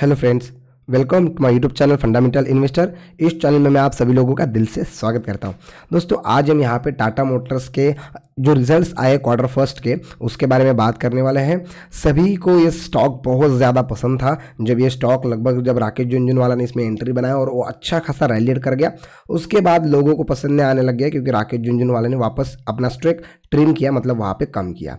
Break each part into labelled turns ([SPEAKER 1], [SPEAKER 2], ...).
[SPEAKER 1] Hello friends welcome to my YouTube channel fundamental investor इस channel में मैं आप सभी लोगों का दिल से स्वागत करता हूं दोस्तों आज हम यहां पे टाटा मोटर्स के जो रिजल्ट्स आए क्वार्टर फर्स्ट के उसके बारे में बात करने वाले हैं सभी को ये स्टॉक बहुत ज़्यादा पसंद था जब ये स्टॉक लगभग जब राकेश झुंझुन वाला ने इसमें एंट्री बनाया और वो अच्छा खासा रैलीड कर गया उसके बाद लोगों को पसंद नहीं आने लग गया क्योंकि राकेश झुंझुन ने वापस अपना स्ट्रेक ट्रिम किया मतलब वहाँ पर कम किया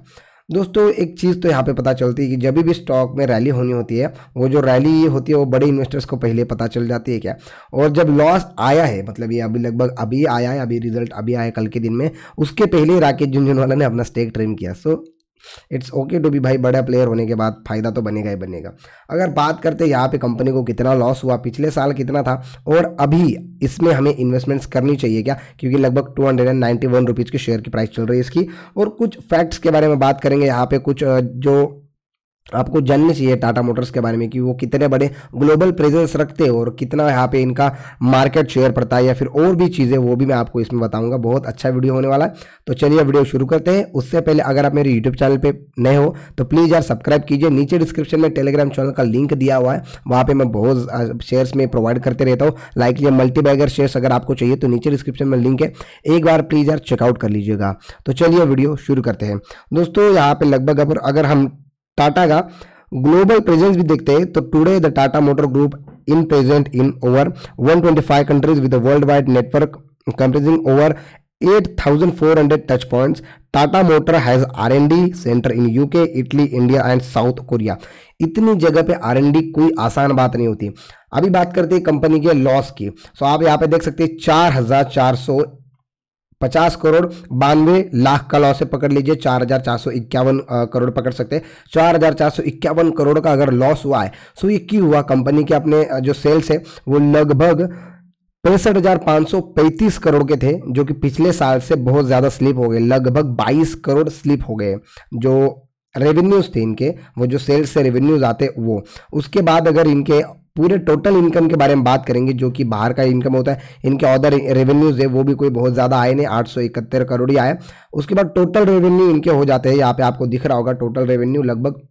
[SPEAKER 1] दोस्तों एक चीज़ तो यहाँ पे पता चलती है कि जब भी स्टॉक में रैली होनी होती है वो जो रैली होती है वो बड़े इन्वेस्टर्स को पहले पता चल जाती है क्या और जब लॉस आया है मतलब ये अभी लगभग अभी आया है अभी रिजल्ट अभी आया कल के दिन में उसके पहले राकेश झुंझुनवाला ने अपना स्टेक ट्रेम किया so it's okay to be भाई बड़ा प्लेयर होने के बाद फ़ायदा तो बनेगा ही बनेगा अगर बात करते यहाँ पे कंपनी को कितना लॉस हुआ पिछले साल कितना था और अभी इसमें हमें इन्वेस्टमेंट्स करनी चाहिए क्या क्योंकि लगभग two hundred and ninety one rupees के शेयर की प्राइस चल रही है इसकी और कुछ फैक्ट्स के बारे में बात करेंगे यहाँ पे कुछ जो आपको जाननी चाहिए टाटा मोटर्स के बारे में कि वो कितने बड़े ग्लोबल प्रेजेंस रखते हैं और कितना यहाँ पे इनका मार्केट शेयर पड़ता है या फिर और भी चीज़ें वो भी मैं आपको इसमें बताऊंगा बहुत अच्छा वीडियो होने वाला है तो चलिए वीडियो शुरू करते हैं उससे पहले अगर आप मेरे यूट्यूब चैनल पर नए हो तो प्लीज़ यार सब्सक्राइब कीजिए नीचे डिस्क्रिप्शन में टेलीग्राम चैनल का लिंक दिया हुआ है वहाँ पर मैं बहुत शेयर्स में प्रोवाइड करते रहता हूँ लाइक ये मल्टीबैगर शेयर्स अगर आपको चाहिए तो नीचे डिस्क्रिप्शन में लिंक है एक बार प्लीज़ यार चेकआउट कर लीजिएगा तो चलिए वीडियो शुरू करते हैं दोस्तों यहाँ पर लगभग अगर हम टाटा का ग्लोबल प्रेजेंस भी देखते हैं तो today the Tata motor group in present in over 125 countries with worldwide network comprising over 8,400 touch points. Tata Motor has R&D centre in UK Italy India and South Korea इतनी जगह पे R&D कोई आसान बात नहीं होती अभी बात करते हैं कंपनी के लॉस की सो आप यहाँ पे देख सकते हैं चार हजार चार सौ पचास करोड़ बानवे लाख का लॉस है पकड़ लीजिए चार हजार चार सौ इक्यावन करोड़ पकड़ सकते हैं चार हजार चार सौ इक्यावन करोड़ का अगर लॉस हुआ है सो तो ये क्यों हुआ कंपनी के अपने जो सेल्स है वो लगभग पैंसठ हजार पाँच सौ पैंतीस करोड़ के थे जो कि पिछले साल से बहुत ज़्यादा स्लिप हो गए लगभग बाईस करोड़ स्लिप हो गए जो रेवेन्यूज थे इनके वो जो सेल्स से रेवेन्यूज आते वो उसके बाद अगर इनके पूरे टोटल इनकम के बारे में बात करेंगे जो कि बाहर का इनकम होता है इनके अदर रेवेन्यूज है वो भी कोई बहुत ज़्यादा आए नहीं आठ सौ इकहत्तर करोड़ ही आए उसके बाद टोटल रेवेन्यू इनके हो जाते हैं यहाँ पे आपको दिख रहा होगा टोटल रेवेन्यू लगभग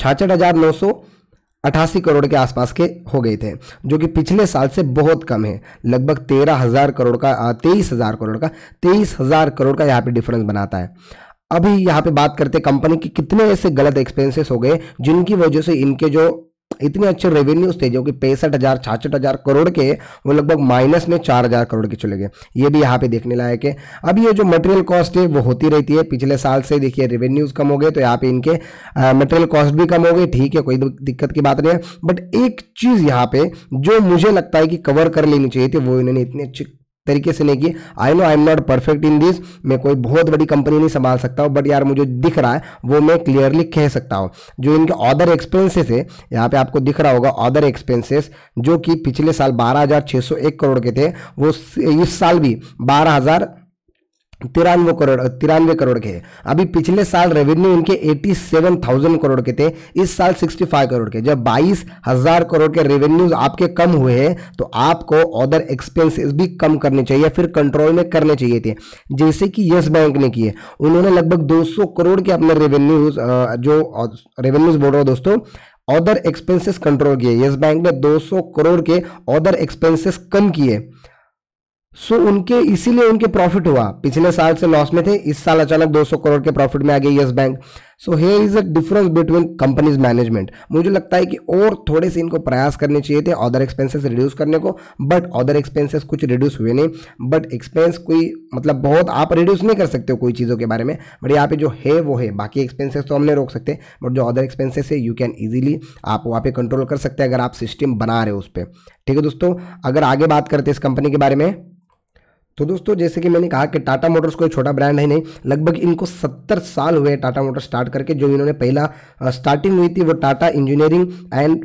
[SPEAKER 1] छाछठ हज़ार नौ सौ करोड़ के आसपास के हो गए थे जो कि पिछले साल से बहुत कम है लगभग तेरह हज़ार करोड़ का तेईस हज़ार करोड़ का तेईस हज़ार करोड़ का यहाँ पे डिफरेंस बनाता है अभी यहाँ पे बात करते कंपनी की कितने ऐसे गलत एक्सपेंसेस हो गए जिनकी वजह से इनके जो इतने अच्छे रेवेन्यूज थे जो कि पैंसठ हज़ार छाछठ हज़ार करोड़ के वो लगभग माइनस में चार हज़ार करोड़ के चले गए ये भी यहाँ पे देखने लायक है अब ये जो मटेरियल कॉस्ट है वो होती रहती है पिछले साल से देखिए रेवेन्यूज कम हो गए तो यहाँ पे इनके मटेरियल कॉस्ट भी कम हो गए ठीक है कोई दिक्कत की बात नहीं है बट एक चीज़ यहाँ पे जो मुझे लगता है कि कवर कर लेनी चाहिए थी वो इन्होंने इतनी अच्छी तरीके से नहीं किए I know I am not perfect in this मैं कोई बहुत बड़ी कंपनी नहीं संभाल सकता हूँ बट यार मुझे दिख रहा है वो मैं क्लियरली कह सकता हूँ जो इनके अदर एक्सपेंसेस है यहाँ पे आपको दिख रहा होगा अदर एक्सपेंसेस जो कि पिछले साल बारह करोड़ के थे वो इस साल भी बारह तिरानवे करोड़ तिरानवे करोड़ के अभी पिछले साल रेवेन्यू इनके 87,000 करोड़ के थे इस साल 65 करोड़ के जब बाईस हजार करोड़ के रेवेन्यूज आपके कम हुए हैं तो आपको अदर एक्सपेंसेस भी कम करने चाहिए फिर कंट्रोल में करने चाहिए थे जैसे कि यस बैंक ने किए उन्होंने लगभग 200 करोड़ के अपने रेवेन्यूज जो रेवेन्यूज बोल रहे हो दोस्तों अदर एक्सपेंसिस कंट्रोल किए यस बैंक ने दो करोड़ के ऑर्डर एक्सपेंसिस कम किए सो so, उनके इसीलिए उनके प्रॉफिट हुआ पिछले साल से लॉस में थे इस साल अचानक 200 करोड़ के प्रॉफिट में आ गए Yes Bank so here is a difference between companies management मुझे लगता है कि और थोड़े से इनको प्रयास करने चाहिए थे अदर एक्सपेंसेस रिड्यूस करने को बट अदर एक्सपेंसेस कुछ रिड्यूस हुए नहीं बट एक्सपेंस कोई मतलब बहुत आप रिड्यूस नहीं कर सकते हो कोई चीज़ों के बारे में बट यहाँ पे जो है वो है बाकी एक्सपेंसेस तो हम नहीं रोक सकते बट जो अदर एक्सपेंसेस है यू कैन ईजिली आप वहाँ पे कंट्रोल कर सकते हैं अगर आप सिस्टम बना रहे हो उस पर ठीक है दोस्तों अगर आगे बात करते हैं इस कंपनी के बारे में तो दोस्तों जैसे कि मैंने कहा कि टाटा मोटर्स कोई छोटा ब्रांड है नहीं लगभग इनको 70 साल हुए टाटा मोटर्स स्टार्ट करके जो इन्होंने पहला स्टार्टिंग हुई थी वो Tata engineering and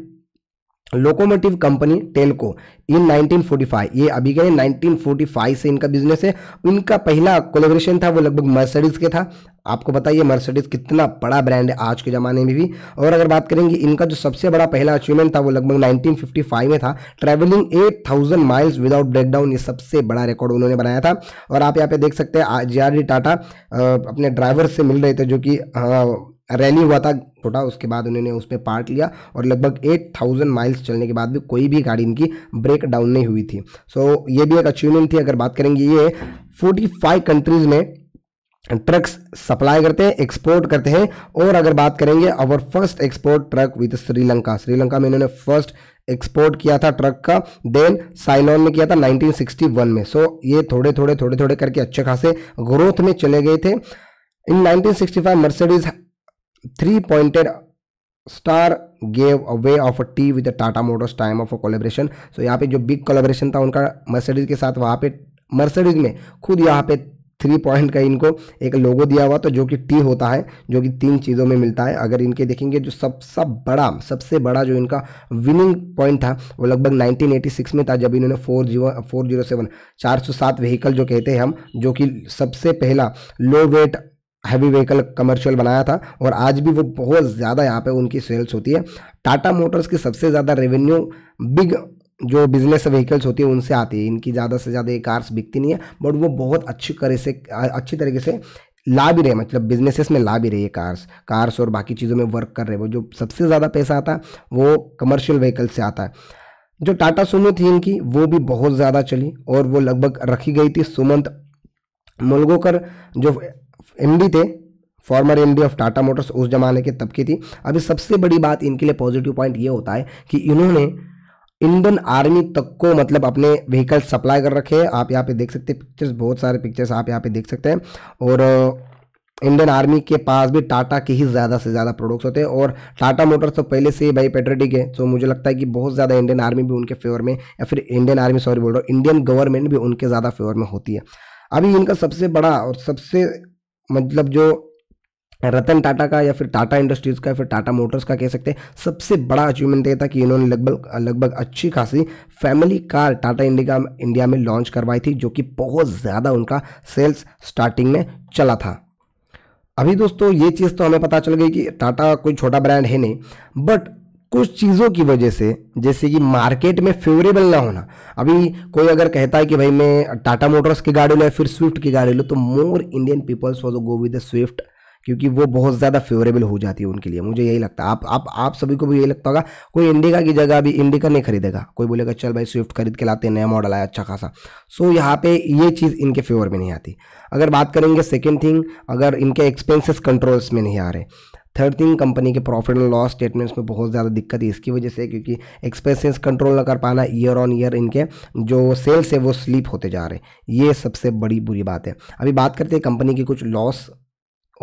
[SPEAKER 1] locomotive company Telco in 1945 ये अभी के 1945 से इनका बिजनेस है इनका पहला कोलेब्रेशन था वो लगभग मर्सडीज के था आपको बताइए मर्सडीज कितना बड़ा ब्रांड है आज के ज़माने में भी और अगर बात करेंगे इनका जो सबसे बड़ा पहला अचीवमेंट था वो लगभग 1955 में था ट्रैवलिंग 8000 माइल्स विदाउट ब्रेकडाउन ये सबसे बड़ा रिकॉर्ड उन्होंने बनाया था और आप यहाँ पे देख सकते हैं जे टाटा अपने ड्राइवर से मिल रहे थे जो कि रैली हुआ था छोटा उसके बाद उन्होंने उसमें पार्ट लिया और लगभग एट थाउजेंड माइल्स चलने के बाद भी कोई भी गाड़ी इनकी ब्रेक डाउन नहीं हुई थी सो so, ये भी एक अचीवमेंट थी अगर बात करेंगे ये फोर्टी फाइव कंट्रीज़ में ट्रक्स सप्लाई करते हैं एक्सपोर्ट करते हैं और अगर बात करेंगे our first export truck with Sri Lanka Sri Lanka में इन्होंने फर्स्ट एक्सपोर्ट किया था ट्रक का देन साइलॉन में किया था 1961 में सो so, ये थोड़े थोड़े थोड़े थोड़े करके अच्छे खासे ग्रोथ में चले गए थे in 1965 Mercedes three pointed star gave way of a tie with Tata motors time of a collaboration so यहाँ पे जो बिग कोलेब्रेशन था उनका मर्सडीज के साथ वहाँ पे मर्सडीज में खुद यहाँ पे थ्री पॉइंट का इनको एक लोगो दिया हुआ तो जो कि टी होता है जो कि तीन चीज़ों में मिलता है अगर इनके देखेंगे जो सब सब बड़ा सबसे बड़ा जो इनका विनिंग पॉइंट था वो लगभग 1986 में था जब इन्होंने four zero four zero seven चार सौ सात व्हीकल जो कहते हैं हम जो कि सबसे पहला low weight heavy vehicle commercial बनाया था और आज भी वो बहुत ज़्यादा यहाँ पे उनकी सेल्स होती है टाटा मोटर्स की सबसे ज़्यादा रेवेन्यू बिग जो बिजनेस व्हीकल्स होती है उनसे आती है इनकी ज़्यादा से ज़्यादा ये कार्स बिकती नहीं है बट वो बहुत अच्छी तरह से अच्छी तरीके से ला भी रहे मतलब बिजनेसेस में ला भी रही है कार्स कार्स और बाकी चीज़ों में वर्क कर रहे वो जो सबसे ज़्यादा पैसा आता है वो कमर्शियल व्हीकल से आता है जो टाटा सुमो थी इनकी वो भी बहुत ज़्यादा चली और वो लगभग रखी गई थी सुमंत मुलगोकर जो एम थे former M of Tata motors उस जमाने के तब की थी अभी सबसे बड़ी बात इनके लिए पॉजिटिव पॉइंट ये होता है कि इन्होंने इंडियन आर्मी तक को मतलब अपने व्हीकल सप्लाई कर रखे हैं आप यहाँ पे देख सकते हैं पिक्चर्स बहुत सारे पिक्चर्स आप यहाँ पे देख सकते हैं और इंडियन आर्मी के पास भी टाटा के ही ज़्यादा से ज़्यादा प्रोडक्ट्स होते हैं और टाटा मोटर्स तो पहले से ही भाई पेट्रेटिक है तो मुझे लगता है कि बहुत ज़्यादा इंडियन आर्मी भी उनके फेवर में या फिर इंडियन आर्मी सॉरी बोल रहा हूँ इंडियन गवर्नमेंट भी उनके ज़्यादा फेवर में होती है अभी इनका सबसे बड़ा और सबसे मतलब जो रतन टाटा का या फिर टाटा इंडस्ट्रीज़ का या फिर टाटा मोटर्स का कह सकते हैं सबसे बड़ा अचीवमेंट ये था कि इन्होंने लगभग लगभग अच्छी खासी family car Tata Indica India में लॉन्च करवाई थी जो कि बहुत ज़्यादा उनका सेल्स स्टार्टिंग में चला था अभी दोस्तों ये चीज़ तो हमें पता चल गई कि टाटा कोई छोटा ब्रांड है नहीं बट कुछ चीज़ों की वजह से जैसे कि मार्केट में फेवरेबल ना होना अभी कोई अगर कहता है कि भाई मैं टाटा मोटर्स की गाड़ी लूँ फिर स्विफ्ट की गाड़ी लूँ तो more Indian peoples was go with the Swift क्योंकि वो बहुत ज़्यादा फेवरेबल हो जाती है उनके लिए मुझे यही लगता है आप आप आप सभी को भी यही लगता होगा कोई इंडिका की जगह अभी इंडिका नहीं खरीदेगा कोई बोलेगा चल भाई स्विफ्ट खरीद के लाते हैं नया मॉडल आया अच्छा खासा सो so, यहाँ पे ये चीज़ इनके फेवर में नहीं आती अगर बात करेंगे सेकेंड थिंग अगर इनके एक्सपेंसेस कंट्रोल्स में नहीं आ रहे थर्ड थिंग कंपनी के प्रॉफिट एंड लॉस स्टेटमेंट्स में बहुत ज़्यादा दिक्कत है इसकी वजह से क्योंकि एक्सपेंसेस कंट्रोल ना कर पाना ईयर ऑन ईयर इनके जो सेल्स है वो स्लीप होते जा रहे हैं ये सबसे बड़ी बुरी बात है अभी बात करते हैं कंपनी की कुछ लॉस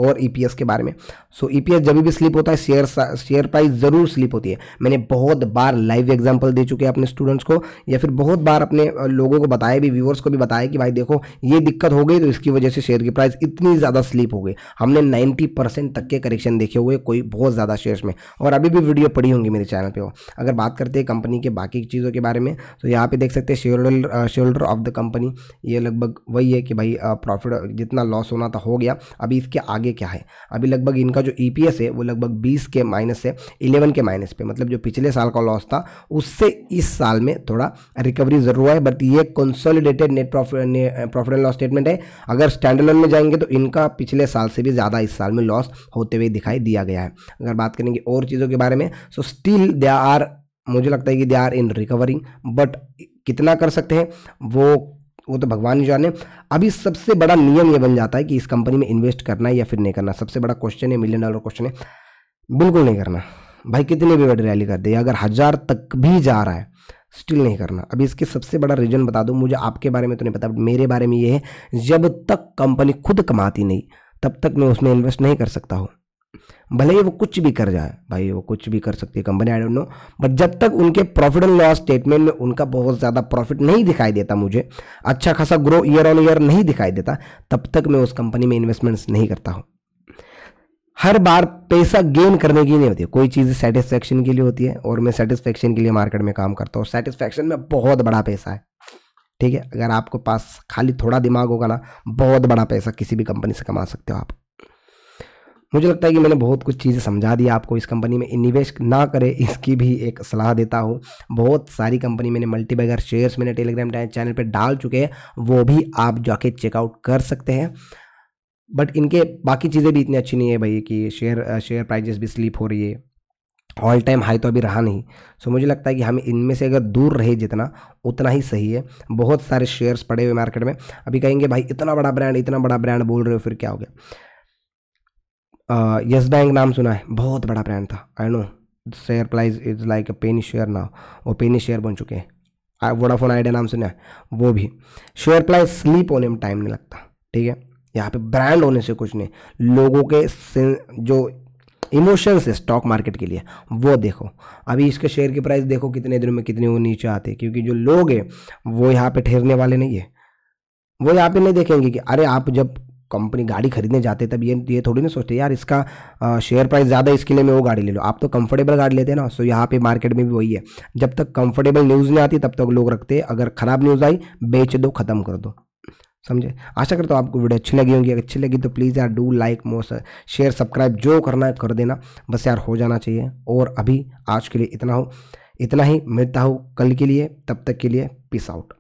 [SPEAKER 1] और ईपीएस e के बारे में सो so, ईपीएस e जब भी स्लिप होता है शेयर शेयर प्राइस ज़रूर स्लिप होती है मैंने बहुत बार लाइव एग्जांपल दे चुके हैं अपने स्टूडेंट्स को या फिर बहुत बार अपने लोगों को बताया भी व्यूवर्स को भी बताया कि भाई देखो ये दिक्कत हो गई तो इसकी वजह से शेयर की प्राइस इतनी ज़्यादा स्लिप हो गई हमने नाइन्टी तक के करेक्शन देखे हुए कोई बहुत ज़्यादा शेयर्स में और अभी भी वीडियो पड़ी होंगी मेरे चैनल पर अगर बात करते हैं कंपनी के बाकी चीज़ों के बारे में तो यहाँ पर देख सकते हैं share share holder of the company ये लगभग वही है कि भाई प्रॉफिट जितना लॉस होना था हो गया अभी इसके आगे आगे क्या है अभी लगभग इनका जो ई e है वो लगभग बीस के माइनस से इलेवन के माइनस पे मतलब जो पिछले साल का लॉस था उससे इस साल में थोड़ा रिकवरी जरूर है बट ये consolidated net profit profit and loss statement है अगर स्टैंडलोन में जाएंगे तो इनका पिछले साल से भी ज़्यादा इस साल में लॉस होते हुए दिखाई दिया गया है अगर बात करेंगे और चीज़ों के बारे में सो स्टिल दे आर मुझे लगता है कि they are in recovering but कितना कर सकते हैं वो वो तो भगवान ही जाने अभी सबसे बड़ा नियम ये बन जाता है कि इस कंपनी में इन्वेस्ट करना है या फिर नहीं करना सबसे बड़ा क्वेश्चन है मिलियन डॉलर क्वेश्चन है बिल्कुल नहीं करना भाई कितने भी बड़ी रैली कर दे अगर हज़ार तक भी जा रहा है स्टिल नहीं करना अभी इसके सबसे बड़ा रीज़न बता दूँ मुझे आपके बारे में तो नहीं पता मेरे बारे में ये है जब तक कंपनी खुद कमाती नहीं तब तक मैं उसमें इन्वेस्ट नहीं कर सकता हूँ भले ही वो कुछ भी कर जाए भाई वो कुछ भी कर सकती है company I don't know but जब तक उनके प्रॉफिट एंड लॉस स्टेटमेंट में उनका बहुत ज़्यादा प्रॉफिट नहीं दिखाई देता मुझे अच्छा खासा ग्रो ईयर ऑन ईयर नहीं दिखाई देता तब तक मैं उस कंपनी में इन्वेस्टमेंट्स नहीं करता हूँ हर बार पैसा गेन करने की नहीं होती है कोई चीज़ सेटिस्फैक्शन के लिए होती है और मैं सेटिस्फैक्शन के लिए मार्केट में काम करता हूँ सेटिस्फैक्शन में बहुत बड़ा पैसा है ठीक है अगर आपके पास खाली थोड़ा दिमाग होगा ना बहुत बड़ा पैसा किसी भी कंपनी से कमा सकते हो आप मुझे लगता है कि मैंने बहुत कुछ चीज़ें समझा दी आपको इस कंपनी में निवेश ना करें इसकी भी एक सलाह देता हूँ बहुत सारी कंपनी मैंने मल्टीबैगर शेयर्स मैंने टेलीग्राम चैनल पर डाल चुके हैं वो भी आप जाके चेकआउट कर सकते हैं बट इनके बाकी चीज़ें भी इतनी अच्छी नहीं है भाई कि शेयर शेयर प्राइजेस भी स्लीप हो रही है ऑल टाइम हाई तो अभी रहा नहीं सो so, मुझे लगता है कि हम इनमें से अगर दूर रहे जितना उतना ही सही है बहुत सारे शेयर्स पड़े हुए मार्केट में अभी कहेंगे भाई इतना बड़ा ब्रांड इतना बड़ा ब्रांड बोल रहे हो फिर क्या हो गया यस बैंक नाम सुना है बहुत बड़ा ब्रांड था I know share price is like a penny share now वो पेनी शेयर बन चुके हैं वोडाफोन आइडिया नाम सुना है वो भी शेयर प्राइस स्लीप होने में टाइम नहीं लगता ठीक है यहाँ पे ब्रांड होने से कुछ नहीं लोगों के जो इमोशंस है स्टॉक मार्केट के लिए वो देखो अभी इसके शेयर की प्राइस देखो कितने दिनों में कितने वो नीचे आते क्योंकि जो लोग हैं वो यहाँ पे ठहरने वाले नहीं है वो यहाँ पे नहीं देखेंगे कि अरे आप जब कंपनी गाड़ी खरीदने जाते तब ये ये थोड़ी ना सोचते यार इसका शेयर प्राइस ज़्यादा इसके लिए मैं वो गाड़ी ले लो आप तो कंफर्टेबल गाड़ी लेते हैं ना सो यहाँ पे मार्केट में भी वही है जब तक कंफर्टेबल न्यूज़ नहीं आती तब तक लोग रखते हैं अगर ख़राब न्यूज़ आई बेच दो ख़त्म कर दो समझे आशा करता हूँ आपको वीडियो अच्छी लगी होगी अगर अच्छी लगी तो प्लीज़ यार do like most share subscribe जो करना है कर देना बस यार हो जाना चाहिए और अभी आज के लिए इतना हो इतना ही मिलता हो कल के लिए तब तक के लिए पीस आउट